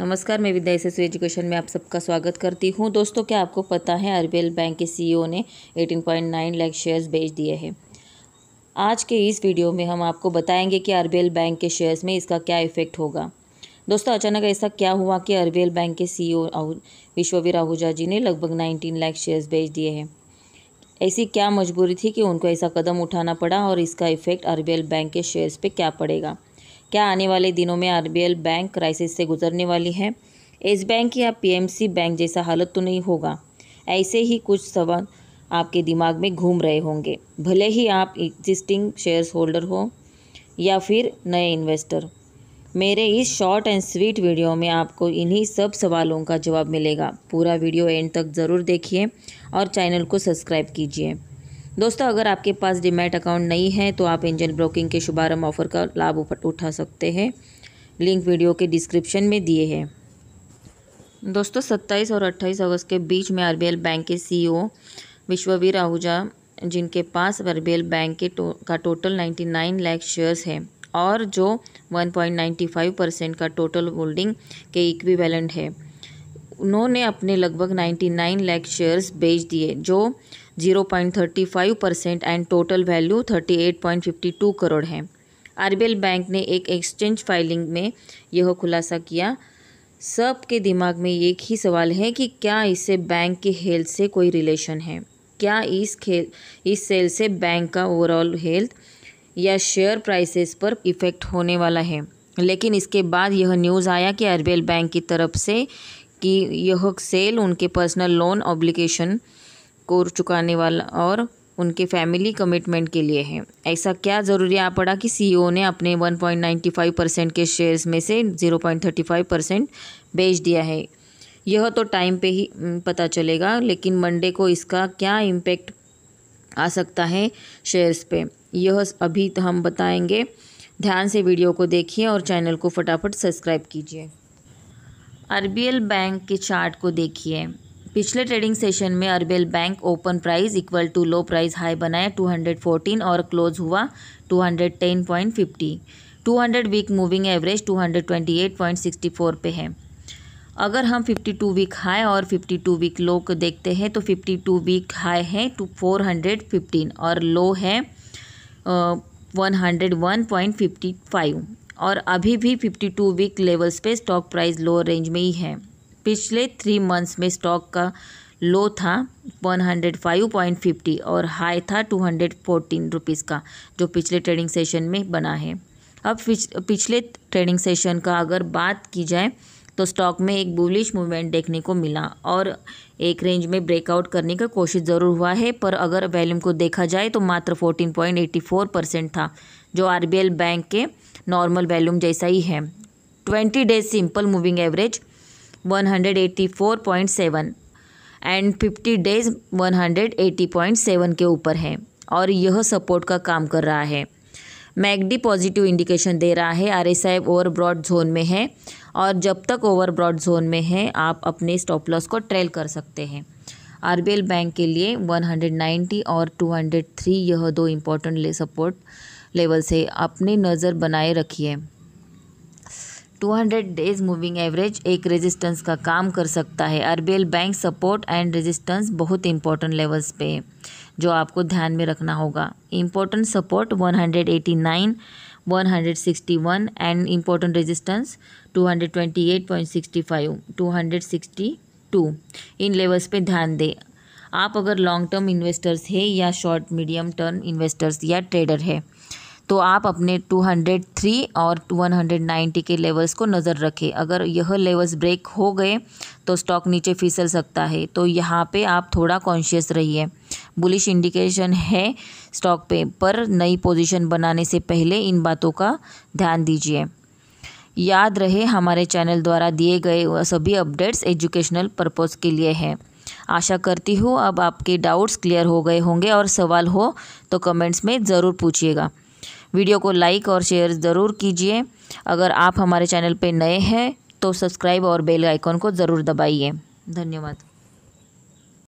नमस्कार मैं विद्या S education में आप सबका स्वागत करती हूं दोस्तों क्या आपको पता है आरबीएल बैंक के सीईओ e ने 18.9 लाख शेयर्स बेच दिए हैं आज के इस वीडियो में हम आपको बताएंगे कि आरबीएल बैंक के शेयर्स में इसका क्या इफेक्ट होगा दोस्तों अचानक ऐसा क्या हुआ कि आरबीएल बैंक के सीईओ e विश्ववीर आहूजा जी ने लगभग नाइनटीन लाख शेयर्स बेच दिए हैं ऐसी क्या मजबूरी थी कि उनको ऐसा कदम उठाना पड़ा और इसका इफेक्ट आरबीएल बैंक के शेयर्स पर क्या पड़ेगा क्या आने वाले दिनों में आरबीएल बैंक क्राइसिस से गुजरने वाली है एस बैंक या पीएमसी बैंक जैसा हालत तो नहीं होगा ऐसे ही कुछ सवाल आपके दिमाग में घूम रहे होंगे भले ही आप एग्जिस्टिंग शेयर्स होल्डर हो या फिर नए इन्वेस्टर मेरे इस शॉर्ट एंड स्वीट वीडियो में आपको इन्हीं सब सवालों का जवाब मिलेगा पूरा वीडियो एंड तक ज़रूर देखिए और चैनल को सब्सक्राइब कीजिए दोस्तों अगर आपके पास डिमेट अकाउंट नहीं है तो आप इंजन ब्रोकिंग के शुभारंभ ऑफर का लाभ उठा सकते हैं लिंक वीडियो के डिस्क्रिप्शन में दिए हैं दोस्तों 27 और 28 अगस्त के बीच में आरबीएल बैंक के सीईओ e विश्ववीर आहूजा जिनके पास आरबीएल बैंक के तो, का टोटल 99 लाख शेयर्स है और जो 1.95 परसेंट का टोटल होल्डिंग के इक्विवेलेंट है उन्होंने अपने लगभग 99 लाख शेयर्स बेच दिए जो zero point thirty five percent and total value thirty eight point fifty two crore है आर बैंक ने एक एक्सचेंज फाइलिंग में यह खुलासा किया सब के दिमाग में एक ही सवाल है कि क्या इससे बैंक के हेल्थ से कोई रिलेशन है क्या इस खेल इस सेल से बैंक का ओवरऑल हेल्थ या शेयर प्राइसेस पर इफ़ेक्ट होने वाला है लेकिन इसके बाद यह न्यूज़ आया कि आर बैंक की तरफ से कि यह सेल उनके पर्सनल लोन ऑब्लिकेशन स्कोर चुकाने वाला और उनके फैमिली कमिटमेंट के लिए है ऐसा क्या जरूरी आ पड़ा कि सीईओ e ने अपने 1.95 परसेंट के शेयर्स में से 0.35 परसेंट बेच दिया है यह तो टाइम पे ही पता चलेगा लेकिन मंडे को इसका क्या इम्पेक्ट आ सकता है शेयर्स पे यह अभी हम बताएंगे ध्यान से वीडियो को देखिए और चैनल को फटाफट सब्सक्राइब कीजिए आर बैंक के चार्ट को देखिए पिछले ट्रेडिंग सेशन में RBL bank open price equal to low price high बनाया 214 और क्लोज हुआ 210.50 200 वीक मूविंग एवरेज 228.64 पे है अगर हम 52 वीक हाई और 52 वीक लो को देखते हैं तो 52 वीक हाई है टू 415 और लो है one hundred one point fifty five और अभी भी फिफ्टी टू वीक लेवल्स पे स्टॉक प्राइस लोअर रेंज में ही है पिछले थ्री मंथ्स में स्टॉक का लो था one hundred five point fifty और हाई था टू हंड्रेड फोर्टीन रुपीज़ का जो पिछले ट्रेडिंग सेशन में बना है अब पिछले ट्रेडिंग सेशन का अगर बात की जाए तो स्टॉक में एक बुलिश मूवमेंट देखने को मिला और एक रेंज में ब्रेकआउट करने का कोशिश ज़रूर हुआ है पर अगर वैल्यूम को देखा जाए तो मात्र फोर्टीन पॉइंट फोर परसेंट था जो आरबीएल बैंक के नॉर्मल वैल्यूम जैसा ही है twenty days simple moving average one hundred eighty four point seven and fifty days one hundred eighty point seven के ऊपर है और यह सपोर्ट का काम कर रहा है मैगडी पॉजिटिव इंडिकेशन दे रहा है R S I overbought zone में है और जब तक ओवर ब्रॉड जोन में है आप अपने स्टॉप लॉस को ट्रेल कर सकते हैं आर बी एल बैंक के लिए वन हंड्रेड नाइन्टी और टू हंड्रेड थ्री यह दो इम्पोर्टेंट ले सपोर्ट लेवल से अपनी नज़र बनाए रखिए 200 डेज मूविंग एवरेज एक रेजिस्टेंस का काम कर सकता है RBL bank support and resistance बहुत इंपॉर्टेंट लेवल्स पे है जो आपको ध्यान में रखना होगा important support 189 161 and important resistance 228.65 262 इन लेवल्स पे ध्यान दें आप अगर लॉन्ग टर्म इन्वेस्टर्स है या शॉर्ट मीडियम टर्म इन्वेस्टर्स या ट्रेडर है तो आप अपने 203 और 190 के लेवल्स को नज़र रखें अगर यह लेवल्स ब्रेक हो गए तो स्टॉक नीचे फिसल सकता है तो यहाँ पे आप थोड़ा कॉन्शियस रहिए बुलिश इंडिकेशन है स्टॉक पे पर नई पोजीशन बनाने से पहले इन बातों का ध्यान दीजिए याद रहे हमारे चैनल द्वारा दिए गए सभी अपडेट्स एजुकेशनल पर्पज़ के लिए हैं आशा करती हूँ अब आपके डाउट्स क्लियर हो गए होंगे और सवाल हो तो कमेंट्स में ज़रूर पूछिएगा वीडियो को लाइक और शेयर ज़रूर कीजिए अगर आप हमारे चैनल पर नए हैं तो सब्सक्राइब और बेल आइकॉन को ज़रूर दबाइए धन्यवाद